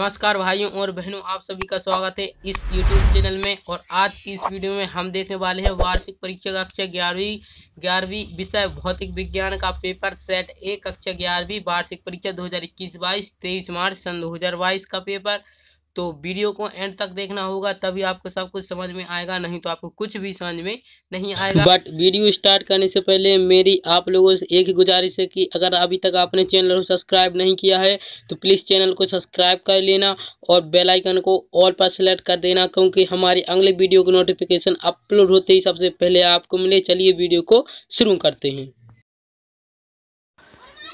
नमस्कार भाइयों और बहनों आप सभी का स्वागत है इस YouTube चैनल में और आज की इस वीडियो में हम देखने वाले हैं वार्षिक परीक्षा कक्षा ग्यारहवीं ग्यारहवीं विषय भौतिक विज्ञान का पेपर सेट ए कक्षा ग्यारहवीं वार्षिक परीक्षा 2021-22 23 मार्च सन 2022 का पेपर तो वीडियो को एंड तक देखना होगा तभी आपको सब कुछ समझ में आएगा नहीं तो आपको कुछ भी समझ में नहीं आएगा बट वीडियो स्टार्ट करने से पहले मेरी आप लोगों से एक ही गुजारिश है कि अगर अभी तक आपने चैनल को सब्सक्राइब नहीं किया है तो प्लीज़ चैनल को सब्सक्राइब कर लेना और बेलाइकन को ऑल पर सेलेक्ट कर देना क्योंकि हमारी अगले वीडियो की नोटिफिकेशन अपलोड होते ही सबसे पहले आपको मिले चलिए वीडियो को शुरू करते हैं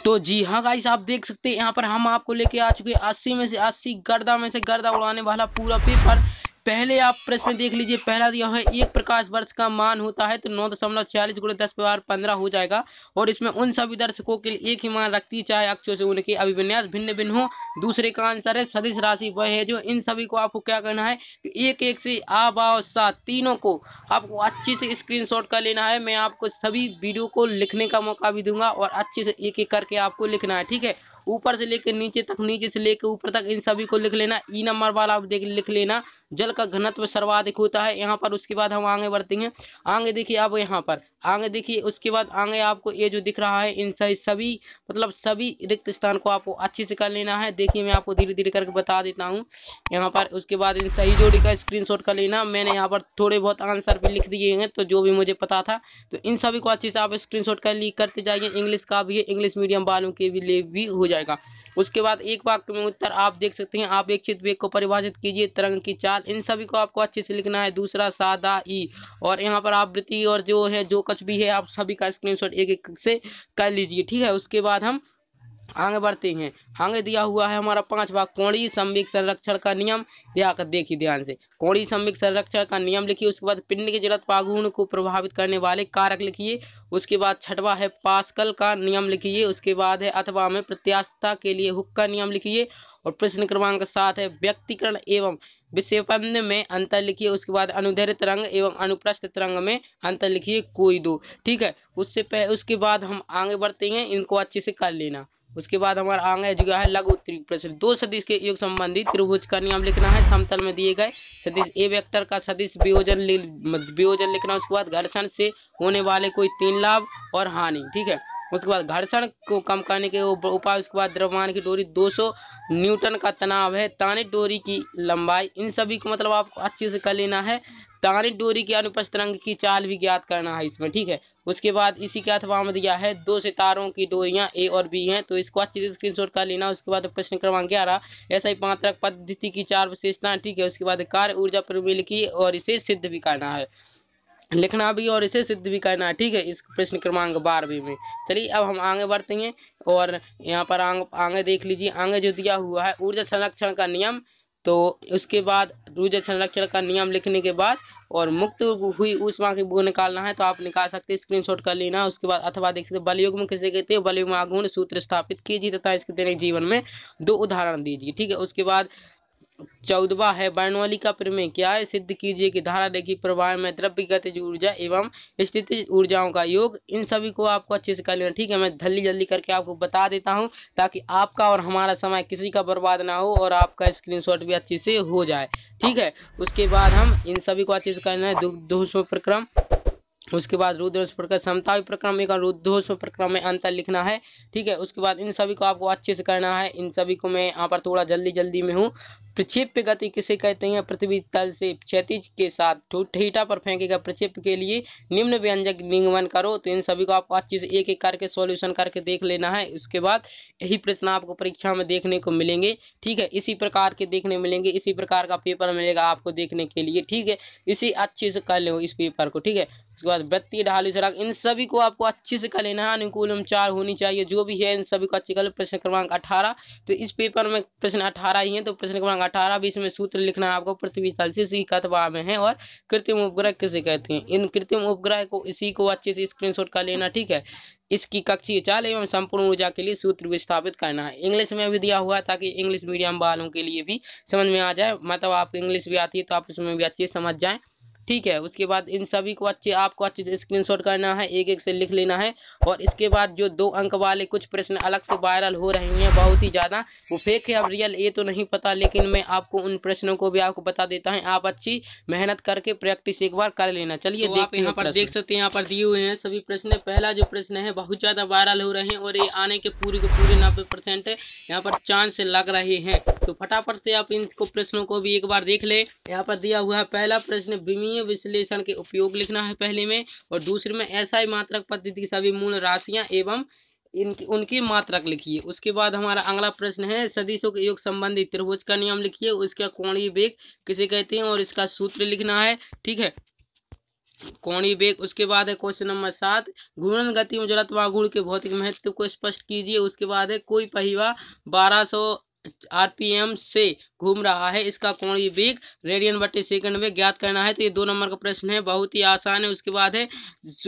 तो जी हाँ गाइस आप देख सकते हैं यहाँ पर हम आपको लेके आ चुके हैं अस्सी में से अस्सी गर्दा में से गर्दा उड़ाने वाला पूरा पेपर पहले आप प्रश्न देख लीजिए पहला दिया तो है एक प्रकाश वर्ष का मान होता है तो नौ दशमलव छियालीस गुड़े दस बार पंद्रह हो जाएगा और इसमें उन सभी दर्शकों के लिए एक ही मान रखती है चाहे अक्षों से उनके अभिविन्यास भिन्न भिन्न हो दूसरे का आंसर है सदिश राशि वह है जो इन सभी को आपको क्या करना है एक एक से आब आओ सात तीनों को आपको अच्छे से स्क्रीन कर लेना है मैं आपको सभी वीडियो को लिखने का मौका भी दूंगा और अच्छे से एक एक करके आपको लिखना है ठीक है ऊपर से लेकर नीचे तक नीचे से लेकर ऊपर तक इन सभी को लिख लेना ई नंबर वाला आप देख लिख लेना जल का घनत्व सर्वाधिक होता है यहाँ पर उसके बाद हम आगे बढ़ते हैं आगे देखिए आप यहाँ पर आगे देखिए उसके बाद आगे आपको ये जो दिख रहा है इन सभी मतलब सभी रिक्त स्थान को आपको अच्छे से कर लेना है देखिए मैं आपको धीरे धीरे करके बता देता हूँ यहाँ पर उसके बाद इन सही जोड़ी का स्क्रीनशॉट कर लेना मैंने यहाँ पर थोड़े बहुत आंसर भी लिख दिए हैं तो जो भी मुझे पता था तो इन सभी को अच्छे से आप स्क्रीन कर ली करते जाइए इंग्लिश का भी है इंग्लिश मीडियम वालों के भी लिए भी हो जाए जाएगा उसके बाद एक वाक्य में उत्तर आप देख सकते हैं आप एक वेग को परिभाषित कीजिए तरंग की चाल इन सभी को आपको अच्छे से लिखना है दूसरा सादा ई और यहाँ पर आवृत्ति और जो है जो कुछ भी है आप सभी का स्क्रीनशॉट एक एक से कर लीजिए ठीक है उसके बाद हम आगे बढ़ते हैं आगे दिया हुआ है हमारा भाग कोणी संविक संरक्षण का नियम या देखिए ध्यान से कोणी संविक संरक्षण का नियम लिखिए उसके बाद पिंड के जलत पागुण को प्रभावित करने वाले कारक लिखिए उसके बाद छठवा है पास्कल का नियम लिखिए उसके बाद है अथवा में प्रत्याशता के लिए हुक का नियम लिखिए और प्रश्न क्रमांक सात है व्यक्तिकरण एवं विषेपन में अंतर लिखिए उसके बाद अनुधर तरंग एवं अनुप्रस्थ तरंग में अंतर लिखिए कोई दो ठीक है उससे पह उसके बाद हम आगे बढ़ते हैं इनको अच्छे से कर लेना उसके बाद हमारा आगे जो है लघु त्रिप्रसर दो सदिश के योग संबंधी त्रिभुज का नियम लिखना है समतल में दिए गए सदिश ए वेक्टर का सदिश वियोजन वियोजन लिखना है उसके बाद घर्षण से होने वाले कोई तीन लाभ और हानि ठीक है उसके बाद घर्षण को कम करने के उपाय उसके बाद द्रव्यमान की डोरी 200 न्यूटन का तनाव है ताने डोरी की लंबाई इन सभी को मतलब आपको अच्छे से कर लेना है ताने डोरी के अनुपस्थ रंग की चाल भी ज्ञात करना है इसमें ठीक है उसके बाद इसी के अथवा में दिया है दो सितारों की डोरियाँ ए और बी हैं तो इसको अच्छे से स्क्रीन कर लेना उसके बाद प्रश्न क्रमांक ग्यारह ऐसा ही पांत्रक पद्धति की चार विशेषताएं ठीक है उसके बाद कार्य ऊर्जा प्रमिल की और इसे सिद्ध भी करना है लिखना भी और इसे सिद्ध भी करना है ठीक है इस प्रश्न क्रमांक बारहवीं में चलिए अब हम आगे बढ़ते हैं और यहाँ पर आगे देख लीजिए आगे जो दिया हुआ है ऊर्जा संरक्षण का नियम तो उसके बाद रूज संरक्षण का नियम लिखने के बाद और मुक्त हुई ऊष्मा की वो निकालना है तो आप निकाल सकते हैं स्क्रीनशॉट कर लेना उसके बाद अथवा देख सकते बलयुग में किसे कहते हैं बलयुग में आगुण सूत्र स्थापित कीजिए तथा इसके दैनिक जीवन में दो उदाहरण दीजिए ठीक है उसके बाद चौदवा है वर्णवली का प्रमेय क्या है सिद्ध कीजिए कि धारा देखी प्रवाह में द्रव्य गतिज ऊर्जा एवं स्थिति ऊर्जाओं का योग इन सभी को आपको अच्छे से कर लेना ठीक है मैं जल्दी जल्दी करके आपको बता देता हूँ ताकि आपका और हमारा समय किसी का बर्बाद ना हो और आपका स्क्रीनशॉट भी अच्छे से हो जाए ठीक है उसके बाद हम इन सभी को अच्छे से करना है दूसरों प्रक्रम उसके बाद रुद्रोष प्रक्रम समता प्रक्रम एक रुद्धोष प्रक्रम में अंतर लिखना है ठीक है उसके बाद इन सभी को आपको अच्छे से करना है इन सभी को मैं यहाँ पर थोड़ा जल्दी जल्दी में हूँ प्रक्षेप गति किसे कहते हैं पृथ्वी तल से क्षतिज के साथ ठीठा पर फेंकेगा प्रक्षेप के लिए निम्न व्यंजक निगमन करो तो इन सभी को आपको अच्छे से एक एक करके सॉल्यूशन करके देख लेना है उसके बाद यही प्रश्न आपको परीक्षा में देखने को मिलेंगे ठीक है इसी प्रकार के देखने मिलेंगे इसी प्रकार का पेपर मिलेगा आपको देखने के लिए ठीक है इसी अच्छे से कर लो इस पेपर को ठीक है उसके बाद व्यक्ति ढाली सड़क इन सभी को आपको अच्छे से कर लेना है अनुकूल चार होनी चाहिए जो भी है इन सभी को अच्छे कर प्रश्न क्रमांक अठारह तो इस पेपर में प्रश्न अठारह ही है तो प्रश्न क्रमांक अठारह भी इसमें सूत्र लिखना है आपको पृथ्वी तल से इसी कतवा में है और कृत्रिम उपग्रह किसे कहते हैं इन कृत्रिम उपग्रह को इसी को अच्छे से स्क्रीन कर लेना ठीक है इसकी कक्षीय चाल एवं संपूर्ण ऊर्जा के लिए सूत्र विस्थापित करना है इंग्लिश में भी दिया हुआ है ताकि इंग्लिश मीडियम वालों के लिए भी समझ में आ जाए मतलब आपको इंग्लिश भी आती है तो आप उसमें भी अच्छे से समझ जाएँ ठीक है उसके बाद इन सभी को अच्छे आपको अच्छे से स्क्रीन करना है एक एक से लिख लेना है और इसके बाद जो दो अंक वाले कुछ प्रश्न अलग से वायरल हो रहे हैं बहुत ही ज़्यादा वो फेक है अब रियल ये तो नहीं पता लेकिन मैं आपको उन प्रश्नों को भी आपको बता देता है आप अच्छी मेहनत करके प्रैक्टिस एक बार कर लेना चलिए तो आप यहाँ पर देख सकते हैं यहाँ पर दिए हुए हैं सभी प्रश्न पहला जो प्रश्न है बहुत ज़्यादा वायरल हो रहे हैं और ये आने के पूरे के पूरे नब्बे परसेंट यहाँ पर चांस लग रहे हैं तो फटाफट से आप इनको प्रश्नों को भी एक बार देख ले यहाँ पर दिया हुआ है पहला प्रश्न बिमी गणितीय विश्लेषण के उपयोग लिखना है पहले में और दूसरे में ऐसा ही मात्रक पद्धति की सभी मूल राशियां एवं इनकी उनकी मात्रक लिखिए उसके बाद हमारा अगला प्रश्न है सदिशों के योग संबंधी त्रिभुज का नियम लिखिए उसका कोणीय वेग किसे कहते हैं और इसका सूत्र लिखना है ठीक है कोणीय वेग उसके बाद है क्वेश्चन नंबर सात घूर्णन गति में जड़त्वा गुण के भौतिक महत्व को स्पष्ट कीजिए उसके बाद है कोई पहिवा बारह सौ आरपीएम से घूम रहा है इसका कोण ये वेग रेडियन बटे सेकंड में ज्ञात करना है तो ये दो नंबर का प्रश्न है बहुत ही आसान है उसके बाद है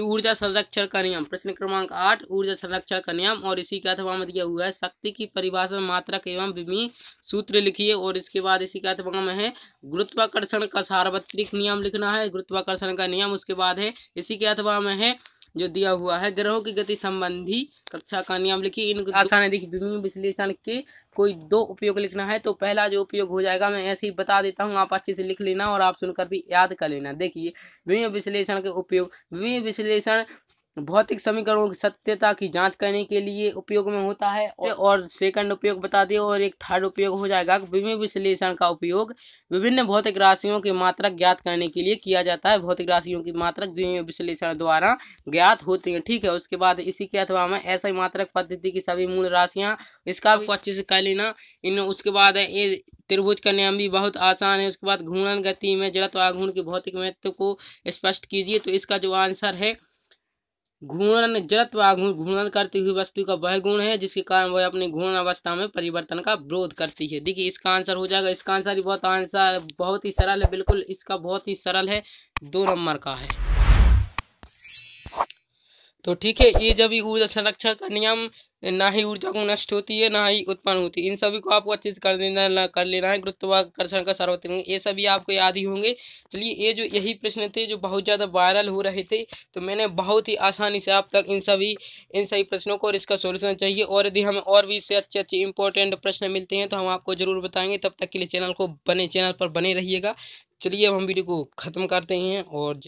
ऊर्जा संरक्षण का नियम प्रश्न क्रमांक आठ ऊर्जा संरक्षण का नियम और इसी के अथवा में दिया हुआ है शक्ति की परिभाषा मात्रक एवं विमी सूत्र लिखिए और इसके बाद इसी के अथवा में है गुरुत्वाकर्षण का सार्वत्रिक नियम लिखना है गुरुत्वाकर्षण का नियम उसके बाद है इसी के अथवा में है जो दिया हुआ है ग्रहों की गति संबंधी कक्षा का नियम लिखिए इन आसान है देखिए विभिन्न विश्लेषण के कोई दो उपयोग लिखना है तो पहला जो उपयोग हो जाएगा मैं ऐसे ही बता देता हूँ आप अच्छे से लिख लेना और आप सुनकर भी याद कर लेना देखिए विभिन्न विश्लेषण के उपयोग विभिन्न विश्लेषण भौतिक समीकरणों की सत्यता की जांच करने के लिए उपयोग में होता है और सेकंड उपयोग बता दिए और एक थर्ड उपयोग हो जाएगा विभिन्न विश्लेषण का उपयोग विभिन्न भौतिक राशियों के मात्रक ज्ञात करने के लिए किया जाता है भौतिक राशियों की मात्रक विभिन्न विश्लेषण द्वारा ज्ञात होती हैं ठीक है उसके बाद इसी के अथवा में ऐसा ही मात्रक पद्धति की सभी मूल राशियाँ इसका आपको अच्छे से कर लेना इन उसके बाद ये त्रिभुज का नियम भी बहुत आसान है उसके बाद घूर्णन गति में जड़त्व आघूर्ण के भौतिक महत्व को स्पष्ट कीजिए तो इसका जो आंसर है घूर्णन जड़त्व व घूर्णन करती हुई वस्तु का वह गुण है जिसके कारण वह अपनी घूर्ण अवस्था में परिवर्तन का विरोध करती है देखिए इसका आंसर हो जाएगा इसका आंसर भी बहुत आंसर बहुत ही सरल है बिल्कुल इसका बहुत ही सरल है दो नंबर का है तो ठीक है ये जब भी ऊर्जा संरक्षण का नियम ना ही ऊर्जा को नष्ट होती है ना ही उत्पन्न होती है इन सभी को आपको अच्छे से कर देना कर लेना है गुरुत्वाकर्षण का सर्वोत्तम ये सभी आपको याद ही होंगे चलिए ये जो यही प्रश्न थे जो बहुत ज़्यादा वायरल हो रहे थे तो मैंने बहुत ही आसानी से आप तक इन सभी इन सभी प्रश्नों को और इसका सोल्यूशन चाहिए और यदि हमें और भी इससे अच्छे अच्छे इंपॉर्टेंट प्रश्न मिलते हैं तो हम आपको ज़रूर बताएंगे तब तक के लिए चैनल को बने चैनल पर बने रहिएगा चलिए हम वीडियो को ख़त्म करते हैं और